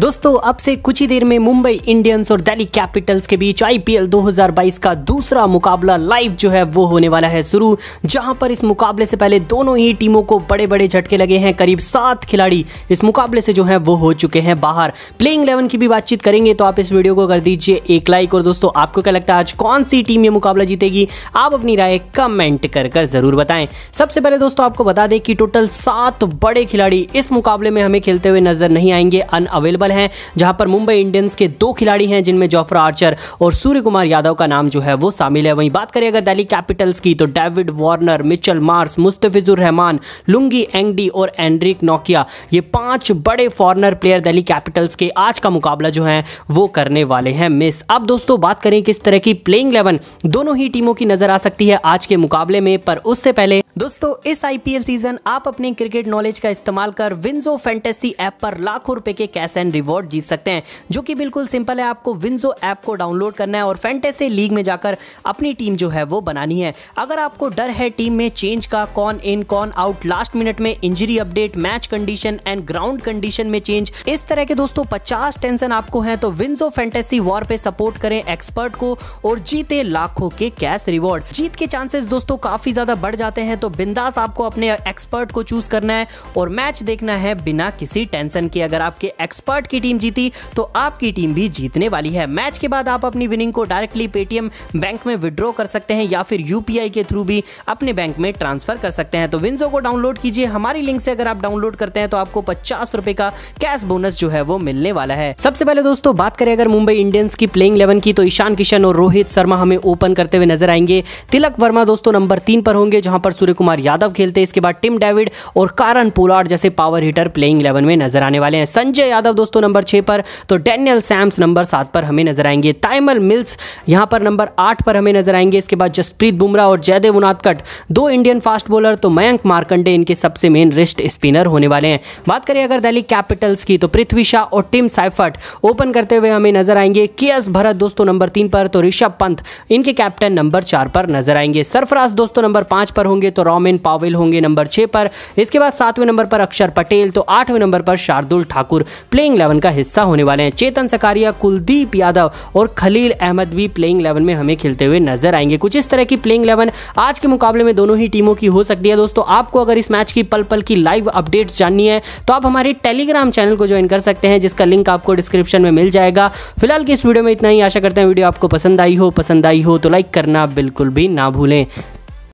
दोस्तों अब से कुछ ही देर में मुंबई इंडियंस और दिल्ली कैपिटल्स के बीच आईपीएल 2022 का दूसरा मुकाबला लाइव जो है वो होने वाला है शुरू जहां पर इस मुकाबले से पहले दोनों ही टीमों को बड़े बड़े झटके लगे हैं करीब सात खिलाड़ी इस मुकाबले से जो है वो हो चुके हैं बाहर प्लेइंग इलेवन की भी बातचीत करेंगे तो आप इस वीडियो को कर दीजिए एक लाइक और दोस्तों आपको क्या लगता है आज कौन सी टीम ये मुकाबला जीतेगी आप अपनी राय कमेंट कर कर जरूर बताएं सबसे पहले दोस्तों आपको बता दें कि टोटल सात बड़े खिलाड़ी इस मुकाबले में हमें खेलते हुए नजर नहीं आएंगे अवेलेबल सफल हैं जहां पर मुंबई इंडियंस के दो खिलाड़ी हैं जिनमें जॉफर आर्चर और सूर्य कुमार यादव का नाम जो है वो शामिल है वहीं बात करें अगर दिल्ली कैपिटल्स की तो David Warner Mitchell Marsh Mustafizur Rahman Lungi Ngidi और एंड्रिक नोकिया ये पांच बड़े फॉरनर प्लेयर दिल्ली कैपिटल्स के आज का मुकाबला जो है वो करने वाले हैं मिस अब दोस्तों बात करें किस तरह की प्लेइंग इलेवन दोनों ही टीमों की नजर आ सकती है आज के मुकाबले में पर उससे पहले दोस्तों इस आईपीएल सीजन आप अपने क्रिकेट नॉलेज का इस्तेमाल कर विंजो फैंटेसी ऐप पर लाखों रुपए के कैश एंड रिवॉर्ड जीत सकते हैं जो कि बिल्कुल सिंपल है आपको विंजो ऐप को डाउनलोड करना है और फैंटेसी लीग में जाकर अपनी टीम जो है वो बनानी है अगर आपको डर है टीम में चेंज का कौन इन कौन आउट लास्ट मिनट में injury update match condition and ground condition में चेंज इस तरह के दोस्तों पचास टेंशन आपको है तो विंजो फैंटेसी वॉर पे सपोर्ट करें एक्सपर्ट को और जीते लाखों के कैश रिवॉर्ड जीत के चांसेस दोस्तों काफी ज्यादा बढ़ जाते हैं तो बिंदास आपको अपने एक्सपर्ट को चूज करना है और मैच देखना है बिना किसी टेंशन के अगर आपके एक्सपर्ट स्टार्ट की टीम जीती तो आपकी टीम भी जीतने वाली है मैच के बाद आप अपनी विनिंग को डायरेक्टली पेटीएम बैंक में विड्रॉ कर सकते हैं या फिर यूपीआई के थ्रू भी अपने बैंक में ट्रांसफर कर सकते हैं तो विंजो को डाउनलोड कीजिए हमारी लिंक से अगर आप डाउनलोड करते हैं तो आपको पचास रुपए का कैश बोनस जो है वो मिलने वाला है सबसे पहले दोस्तों बात करें अगर मुंबई इंडियंस की प्लेइंग इलेवन की तो ईशान किशन और रोहित शर्मा हमें ओपन करते हुए नजर आएंगे तिलक वर्मा दोस्तों नंबर तीन पर होंगे जहां पर सूर्य कुमार यादव खेलते हैं इसके बाद टिम डेविड और कारण पोलार्ड जैसे पावर हिटर प्लेइंग इलेवन में नजर आने वाले हैं संजय यादव दोस्तों दोस्तों नंबर छः पर तो डैनियल सैम्स नंबर सात पर हमें नजर आएंगे टाइमल मिल्स यहाँ पर नंबर आठ पर हमें नजर आएंगे इसके बाद जसप्रीत बुमराह और जयदेव उनादकट दो इंडियन फास्ट बॉलर तो मयंक मार्कंडे इनके सबसे मेन रिस्ट स्पिनर होने वाले हैं बात करें अगर दिल्ली कैपिटल्स की तो पृथ्वी शाह और टिम साइफर्ट ओपन करते हुए हमें नजर आएंगे के भरत दोस्तों नंबर तीन पर तो ऋषभ पंत इनके कैप्टन नंबर चार पर नजर आएंगे सरफराज दोस्तों नंबर पांच पर होंगे तो रॉमिन पावेल होंगे नंबर छह पर इसके बाद सातवें नंबर पर अक्षर पटेल तो आठवें नंबर पर Shardul Thakur playing playing eleven का हिस्सा होने वाले हैं चेतन सकारिया कुलदीप यादव और खलील अहमद भी प्लेइंग इलेवन में हमें खेलते हुए नजर आएंगे कुछ इस तरह की प्लेइंग इलेवन आज के मुकाबले में दोनों ही टीमों की हो सकती है दोस्तों आपको अगर इस मैच की पल पल की लाइव अपडेट जाननी है तो आप हमारे टेलीग्राम चैनल को ज्वाइन कर सकते हैं जिसका लिंक आपको डिस्क्रिप्शन में मिल जाएगा फिलहाल की इस वीडियो में इतना ही आशा करते हैं वीडियो आपको पसंद आई हो पसंद आई हो तो लाइक करना बिल्कुल भी ना भूलें